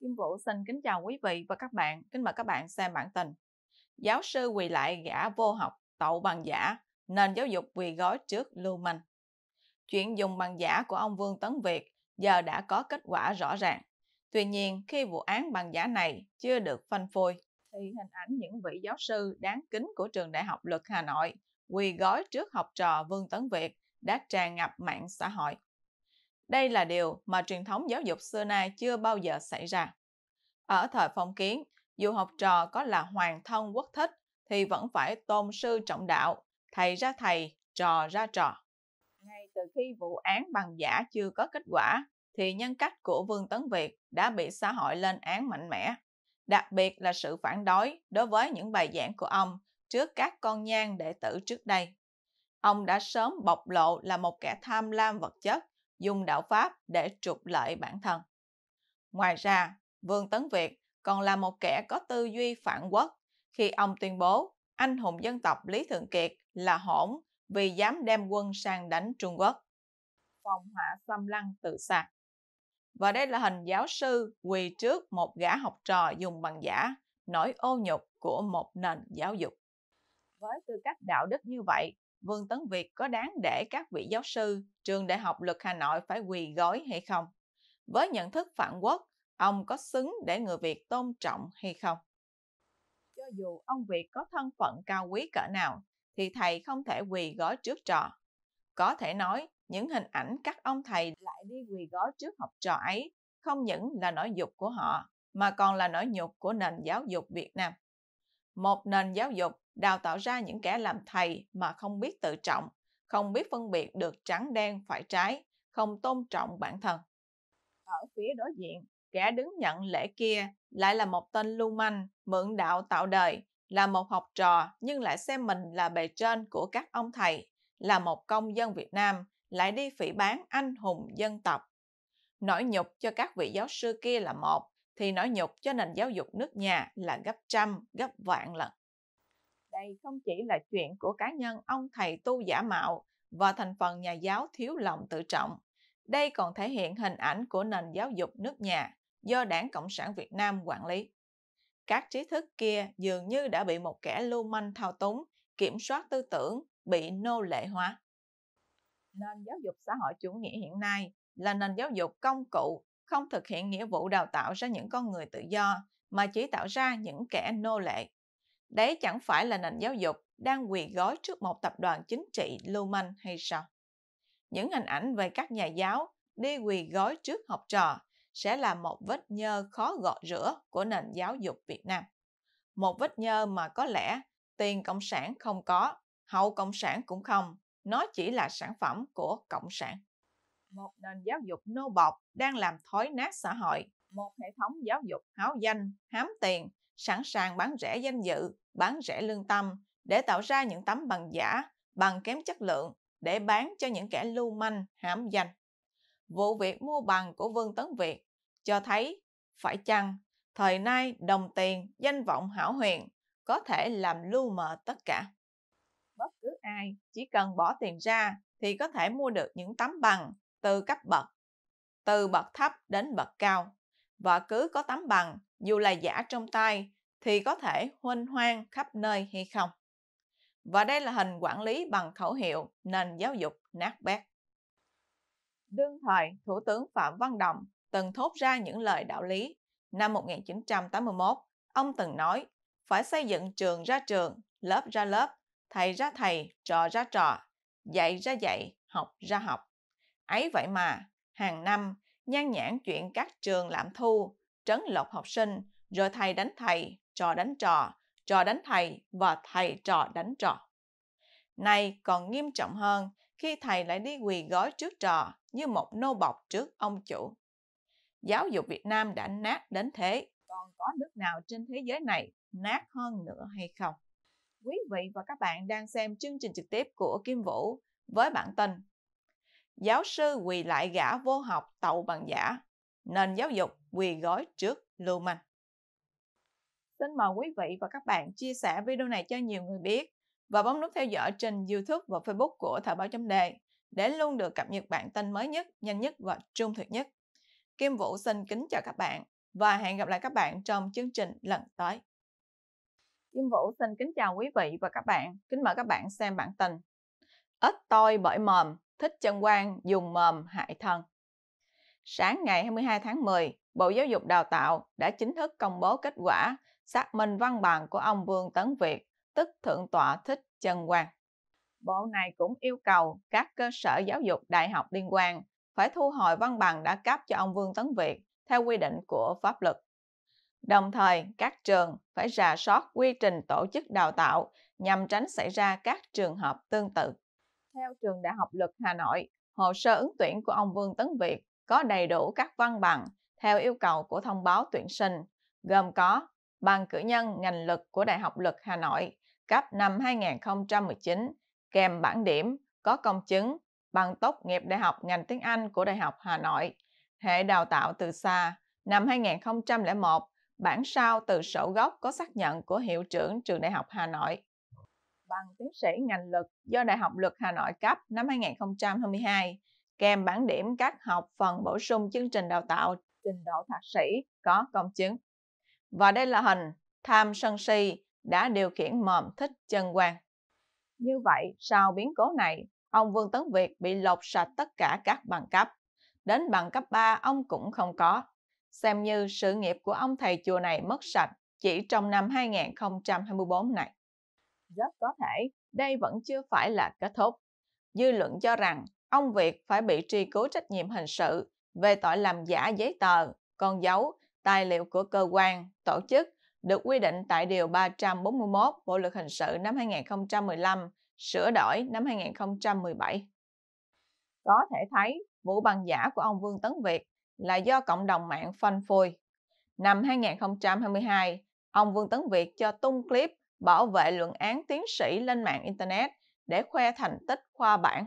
Kim Vũ xin kính chào quý vị và các bạn. Kính mời các bạn xem bản tin. Giáo sư quỳ lại gã vô học, tậu bằng giả, nền giáo dục quỳ gói trước lưu manh. Chuyện dùng bằng giả của ông Vương Tấn Việt giờ đã có kết quả rõ ràng. Tuy nhiên, khi vụ án bằng giả này chưa được phanh phôi thì hình ảnh những vị giáo sư đáng kính của trường Đại học Luật Hà Nội quỳ gói trước học trò Vương Tấn Việt đã tràn ngập mạng xã hội. Đây là điều mà truyền thống giáo dục xưa nay chưa bao giờ xảy ra. Ở thời phong kiến, dù học trò có là hoàng thân quốc thích thì vẫn phải tôn sư trọng đạo, thầy ra thầy, trò ra trò. Ngay từ khi vụ án bằng giả chưa có kết quả, thì nhân cách của Vương Tấn Việt đã bị xã hội lên án mạnh mẽ, đặc biệt là sự phản đối đối với những bài giảng của ông trước các con nhang đệ tử trước đây. Ông đã sớm bộc lộ là một kẻ tham lam vật chất dùng đạo Pháp để trục lợi bản thân. Ngoài ra, Vương Tấn Việt còn là một kẻ có tư duy phản quốc khi ông tuyên bố anh hùng dân tộc Lý Thường Kiệt là hỗn vì dám đem quân sang đánh Trung Quốc. Phòng hỏa xâm lăng tự sát. Và đây là hình giáo sư quỳ trước một gã học trò dùng bằng giả, nỗi ô nhục của một nền giáo dục. Với tư cách đạo đức như vậy, Vương Tấn Việt có đáng để các vị giáo sư trường Đại học Luật Hà Nội phải quỳ gói hay không? Với nhận thức phản quốc, ông có xứng để người Việt tôn trọng hay không? Cho dù ông Việt có thân phận cao quý cỡ nào, thì thầy không thể quỳ gói trước trò. Có thể nói, những hình ảnh các ông thầy lại đi quỳ gói trước học trò ấy không những là nỗi dục của họ, mà còn là nỗi nhục của nền giáo dục Việt Nam. Một nền giáo dục đào tạo ra những kẻ làm thầy mà không biết tự trọng, không biết phân biệt được trắng đen phải trái, không tôn trọng bản thân. Ở phía đối diện, kẻ đứng nhận lễ kia lại là một tên lưu manh, mượn đạo tạo đời, là một học trò nhưng lại xem mình là bề trên của các ông thầy, là một công dân Việt Nam, lại đi phỉ bán anh hùng dân tộc. Nỗi nhục cho các vị giáo sư kia là một, thì nỗi nhục cho nền giáo dục nước nhà là gấp trăm, gấp vạn lần đây không chỉ là chuyện của cá nhân ông thầy tu giả mạo và thành phần nhà giáo thiếu lòng tự trọng. Đây còn thể hiện hình ảnh của nền giáo dục nước nhà do Đảng Cộng sản Việt Nam quản lý. Các trí thức kia dường như đã bị một kẻ lưu manh thao túng, kiểm soát tư tưởng, bị nô lệ hóa. Nền giáo dục xã hội chủ nghĩa hiện nay là nền giáo dục công cụ, không thực hiện nghĩa vụ đào tạo ra những con người tự do, mà chỉ tạo ra những kẻ nô lệ. Đấy chẳng phải là nền giáo dục đang quỳ gói trước một tập đoàn chính trị lưu manh hay sao? Những hình ảnh về các nhà giáo đi quỳ gói trước học trò sẽ là một vết nhơ khó gọt rửa của nền giáo dục Việt Nam. Một vết nhơ mà có lẽ tiền cộng sản không có, hậu cộng sản cũng không, nó chỉ là sản phẩm của cộng sản. Một nền giáo dục nô bọc đang làm thối nát xã hội, một hệ thống giáo dục háo danh, hám tiền sẵn sàng bán rẻ danh dự, bán rẻ lương tâm để tạo ra những tấm bằng giả, bằng kém chất lượng để bán cho những kẻ lưu manh, hãm danh. Vụ việc mua bằng của Vương Tấn Việt cho thấy phải chăng thời nay đồng tiền, danh vọng hảo huyền có thể làm lưu mờ tất cả. Bất cứ ai chỉ cần bỏ tiền ra thì có thể mua được những tấm bằng từ cấp bậc, từ bậc thấp đến bậc cao và cứ có tấm bằng, dù là giả trong tay, thì có thể huênh hoang khắp nơi hay không. Và đây là hình quản lý bằng khẩu hiệu nền giáo dục nát bét. Đương thời, Thủ tướng Phạm Văn đồng từng thốt ra những lời đạo lý. Năm 1981, ông từng nói phải xây dựng trường ra trường, lớp ra lớp, thầy ra thầy, trò ra trò, dạy ra dạy, học ra học. Ấy vậy mà, hàng năm nhan nhãn chuyện các trường lạm thu, trấn lột học sinh, rồi thầy đánh thầy, trò đánh trò, trò đánh thầy và thầy trò đánh trò. Này còn nghiêm trọng hơn khi thầy lại đi quỳ gói trước trò như một nô bọc trước ông chủ. Giáo dục Việt Nam đã nát đến thế, còn có nước nào trên thế giới này nát hơn nữa hay không? Quý vị và các bạn đang xem chương trình trực tiếp của Kim Vũ với bản tin giáo sư quỳ lại gã vô học tậu bằng giả, nền giáo dục quỳ gói trước lưu manh. Xin mời quý vị và các bạn chia sẻ video này cho nhiều người biết và bấm nút theo dõi trên YouTube và Facebook của Thời báo chấm đề để luôn được cập nhật bản tin mới nhất, nhanh nhất và trung thực nhất. Kim Vũ xin kính chào các bạn và hẹn gặp lại các bạn trong chương trình lần tới. Kim Vũ xin kính chào quý vị và các bạn, kính mời các bạn xem bản tin. Ít tôi bởi mồm, Thích Chân Quang dùng mồm hại thân. Sáng ngày 22 tháng 10, Bộ Giáo dục Đào tạo đã chính thức công bố kết quả xác minh văn bằng của ông Vương Tấn Việt, tức Thượng tọa Thích Chân Quang. Bộ này cũng yêu cầu các cơ sở giáo dục đại học liên quan phải thu hồi văn bằng đã cấp cho ông Vương Tấn Việt theo quy định của pháp luật. Đồng thời, các trường phải rà soát quy trình tổ chức đào tạo nhằm tránh xảy ra các trường hợp tương tự theo trường Đại học Luật Hà Nội, hồ sơ ứng tuyển của ông Vương Tấn Việt có đầy đủ các văn bằng theo yêu cầu của thông báo tuyển sinh, gồm có bằng cử nhân ngành luật của Đại học Luật Hà Nội cấp năm 2019 kèm bản điểm có công chứng bằng tốt nghiệp đại học ngành tiếng Anh của Đại học Hà Nội, hệ đào tạo từ xa năm 2001, bản sao từ sổ gốc có xác nhận của hiệu trưởng trường Đại học Hà Nội bằng tiến sĩ ngành luật do Đại học Luật Hà Nội cấp năm 2022, kèm bản điểm các học phần bổ sung chương trình đào tạo trình độ thạc sĩ có công chứng. Và đây là hình Tham Sân Si đã điều khiển mồm thích chân quan. Như vậy, sau biến cố này, ông Vương Tấn Việt bị lột sạch tất cả các bằng cấp. Đến bằng cấp 3 ông cũng không có. Xem như sự nghiệp của ông thầy chùa này mất sạch chỉ trong năm 2024 này rất có thể đây vẫn chưa phải là kết thúc. Dư luận cho rằng ông Việt phải bị truy cứu trách nhiệm hình sự về tội làm giả giấy tờ, con dấu, tài liệu của cơ quan, tổ chức được quy định tại Điều 341 Bộ Luật Hình sự năm 2015, sửa đổi năm 2017. Có thể thấy, vụ bằng giả của ông Vương Tấn Việt là do cộng đồng mạng phanh phui. Năm 2022, ông Vương Tấn Việt cho tung clip bảo vệ luận án tiến sĩ lên mạng Internet để khoe thành tích khoa bản.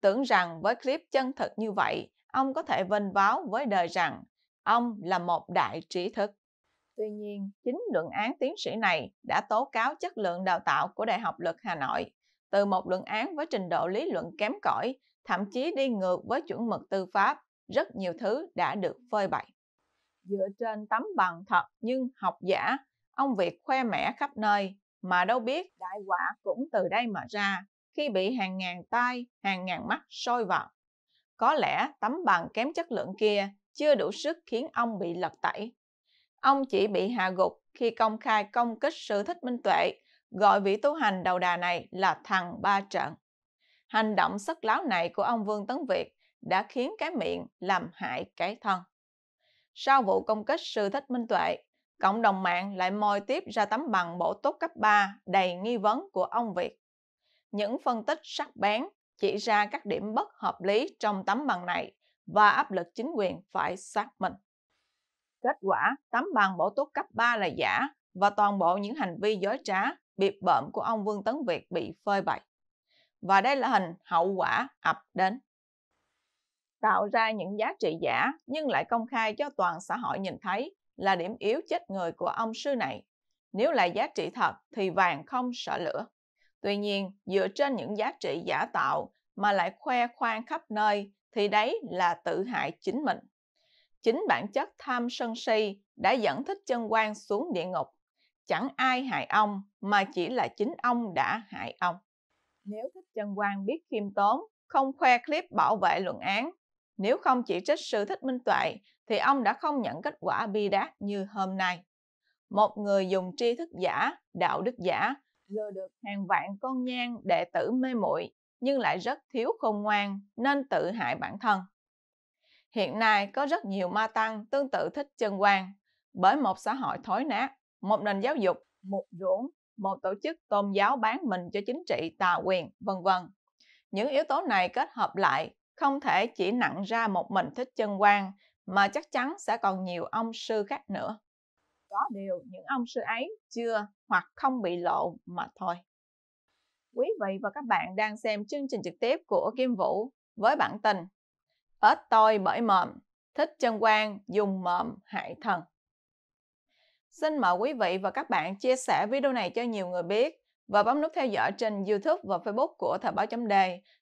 Tưởng rằng với clip chân thực như vậy, ông có thể vênh váo với đời rằng ông là một đại trí thức. Tuy nhiên, chính luận án tiến sĩ này đã tố cáo chất lượng đào tạo của Đại học Luật Hà Nội từ một luận án với trình độ lý luận kém cỏi, thậm chí đi ngược với chuẩn mực tư pháp, rất nhiều thứ đã được phơi bày. Dựa trên tấm bằng thật nhưng học giả Ông Việt khoe mẽ khắp nơi, mà đâu biết đại quả cũng từ đây mà ra khi bị hàng ngàn tai, hàng ngàn mắt soi vào. Có lẽ tấm bằng kém chất lượng kia chưa đủ sức khiến ông bị lật tẩy. Ông chỉ bị hạ gục khi công khai công kích sự thích minh tuệ, gọi vị tu hành đầu đà này là thằng ba trận. Hành động sức láo này của ông Vương Tấn Việt đã khiến cái miệng làm hại cái thân. Sau vụ công kích sư thích minh tuệ, cộng đồng mạng lại mồi tiếp ra tấm bằng bổ túc cấp 3 đầy nghi vấn của ông Việt. Những phân tích sắc bén chỉ ra các điểm bất hợp lý trong tấm bằng này và áp lực chính quyền phải xác minh. Kết quả, tấm bằng bổ túc cấp 3 là giả và toàn bộ những hành vi dối trá, biệp bợm của ông Vương Tấn Việt bị phơi bày. Và đây là hình hậu quả ập đến. Tạo ra những giá trị giả nhưng lại công khai cho toàn xã hội nhìn thấy là điểm yếu chết người của ông sư này. Nếu là giá trị thật thì vàng không sợ lửa. Tuy nhiên, dựa trên những giá trị giả tạo mà lại khoe khoang khắp nơi thì đấy là tự hại chính mình. Chính bản chất tham sân si đã dẫn thích chân quan xuống địa ngục. Chẳng ai hại ông mà chỉ là chính ông đã hại ông. Nếu thích chân quan biết khiêm tốn, không khoe clip bảo vệ luận án nếu không chỉ trích sự Thích Minh Tuệ thì ông đã không nhận kết quả bi đát như hôm nay. Một người dùng tri thức giả, đạo đức giả, lừa được hàng vạn con nhang đệ tử mê muội nhưng lại rất thiếu khôn ngoan nên tự hại bản thân. Hiện nay có rất nhiều ma tăng tương tự thích chân quan bởi một xã hội thối nát, một nền giáo dục một ruộng, một tổ chức tôn giáo bán mình cho chính trị tà quyền, vân vân. Những yếu tố này kết hợp lại không thể chỉ nặng ra một mình thích chân quan mà chắc chắn sẽ còn nhiều ông sư khác nữa. Có điều những ông sư ấy chưa hoặc không bị lộ mà thôi. Quý vị và các bạn đang xem chương trình trực tiếp của Kim Vũ với bản tin Ếch tôi bởi mồm, thích chân quan dùng mồm hại thần. Xin mời quý vị và các bạn chia sẻ video này cho nhiều người biết và bấm nút theo dõi trên YouTube và Facebook của Thời báo chấm đề